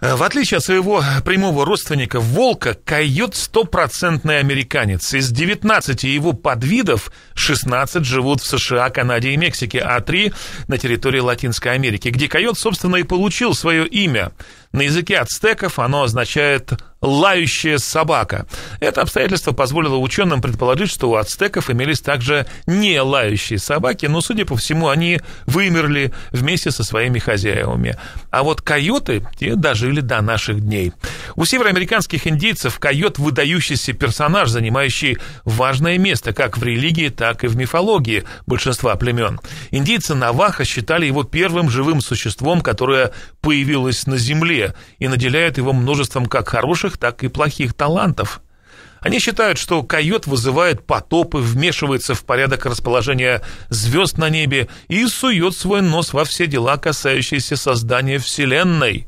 Э, в отличие от своего прямого родственника волка, койот – стопроцентный американец. Из 19 его подвидов 16 живут в США, Канаде и Мексике, а 3 – на территории Латинской Америки, где койот, собственно, и получил свое имя. На языке ацтеков оно означает лающая собака. Это обстоятельство позволило ученым предположить, что у ацтеков имелись также не лающие собаки, но, судя по всему, они вымерли вместе со своими хозяевами. А вот койоты те дожили до наших дней. У североамериканских индейцев койот – выдающийся персонаж, занимающий важное место как в религии, так и в мифологии большинства племен. Индейцы Наваха считали его первым живым существом, которое появилось на Земле, и наделяют его множеством как хороших, хороших, так и плохих талантов. Они считают, что койот вызывает потопы, вмешивается в порядок расположения звезд на небе и сует свой нос во все дела, касающиеся создания Вселенной.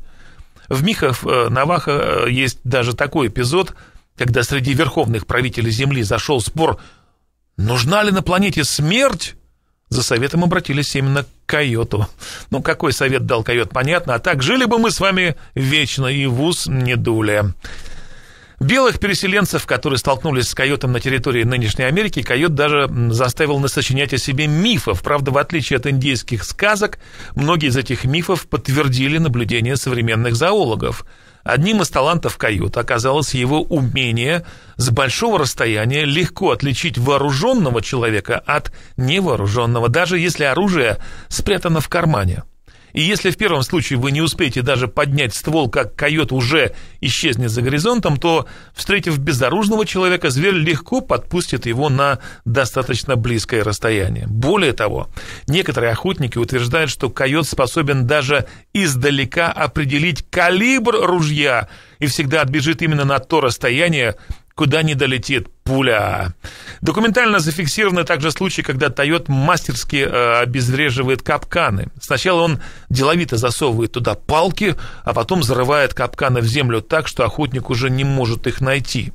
В мифах э, Наваха есть даже такой эпизод, когда среди верховных правителей Земли зашел спор, нужна ли на планете смерть за советом обратились именно к койоту. Ну, какой совет дал койот, понятно, а так жили бы мы с вами вечно и вуз не дули. Белых переселенцев, которые столкнулись с койотом на территории нынешней Америки, койот даже заставил насочинять о себе мифов. Правда, в отличие от индейских сказок, многие из этих мифов подтвердили наблюдения современных зоологов – Одним из талантов Каюта оказалось его умение с большого расстояния легко отличить вооруженного человека от невооруженного, даже если оружие спрятано в кармане. И если в первом случае вы не успеете даже поднять ствол, как койот уже исчезнет за горизонтом, то, встретив безоружного человека, зверь легко подпустит его на достаточно близкое расстояние. Более того, некоторые охотники утверждают, что койот способен даже издалека определить калибр ружья и всегда отбежит именно на то расстояние, куда не долетит пуля. Документально зафиксированы также случаи, когда Тойот мастерски э, обезвреживает капканы. Сначала он деловито засовывает туда палки, а потом зарывает капканы в землю так, что охотник уже не может их найти.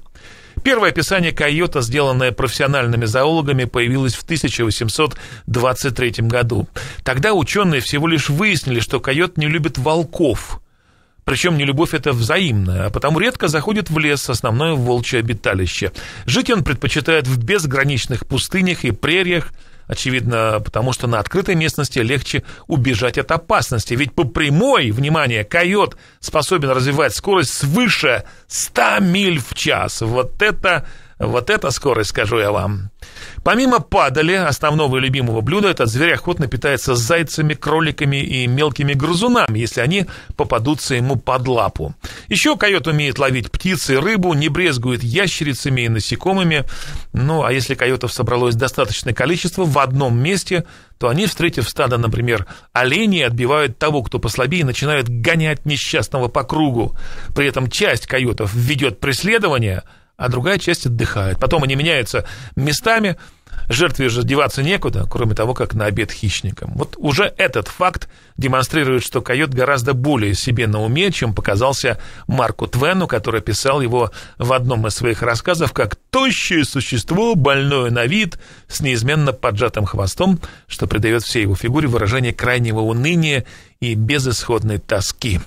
Первое описание койота, сделанное профессиональными зоологами, появилось в 1823 году. Тогда ученые всего лишь выяснили, что койот не любит волков – причем не любовь это взаимная, а потому редко заходит в лес, основное волчье обиталище. Жить он предпочитает в безграничных пустынях и прериях, Очевидно, потому что на открытой местности легче убежать от опасности. Ведь по прямой, внимание, койот способен развивать скорость свыше 100 миль в час. Вот это вот это скорость, скажу я вам. Помимо падали, основного и любимого блюда, этот зверь охотно питается зайцами, кроликами и мелкими грызунами, если они попадутся ему под лапу. Еще койот умеет ловить птиц и рыбу, не брезгует ящерицами и насекомыми. Ну, а если койотов собралось достаточное количество в одном месте, то они, встретив стадо, например, оленей, отбивают того, кто послабее, и начинают гонять несчастного по кругу. При этом часть койотов ведет преследование – а другая часть отдыхает. Потом они меняются местами, жертве же деваться некуда, кроме того, как на обед хищникам. Вот уже этот факт демонстрирует, что койот гораздо более себе на уме, чем показался Марку Твену, который писал его в одном из своих рассказов как «тощее существо, больное на вид, с неизменно поджатым хвостом», что придает всей его фигуре выражение крайнего уныния и безысходной тоски.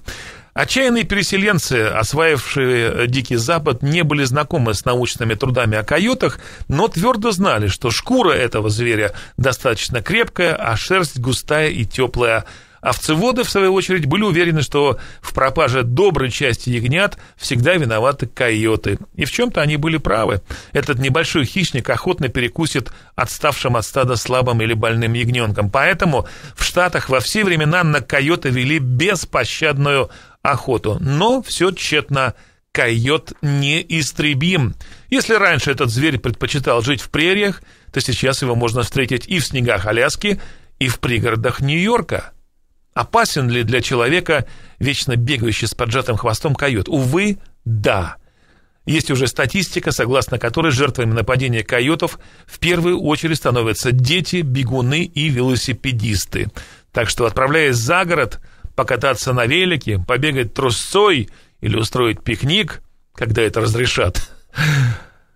Отчаянные переселенцы, осваившие э, Дикий Запад, не были знакомы с научными трудами о койотах, но твердо знали, что шкура этого зверя достаточно крепкая, а шерсть густая и теплая. Овцеводы, в свою очередь, были уверены, что в пропаже доброй части ягнят всегда виноваты койоты. И в чем-то они были правы. Этот небольшой хищник охотно перекусит отставшим от стада слабым или больным ягненком. Поэтому в Штатах во все времена на койота вели беспощадную охоту. Но все тщетно. Койот неистребим. Если раньше этот зверь предпочитал жить в прериях, то сейчас его можно встретить и в снегах Аляски, и в пригородах Нью-Йорка. Опасен ли для человека вечно бегающий с поджатым хвостом койот? Увы, да. Есть уже статистика, согласно которой жертвами нападения койотов в первую очередь становятся дети, бегуны и велосипедисты. Так что, отправляясь за город – покататься на велике, побегать трусцой или устроить пикник, когда это разрешат.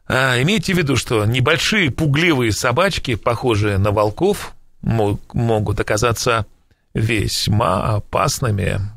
А, имейте в виду, что небольшие пугливые собачки, похожие на волков, могут оказаться весьма опасными.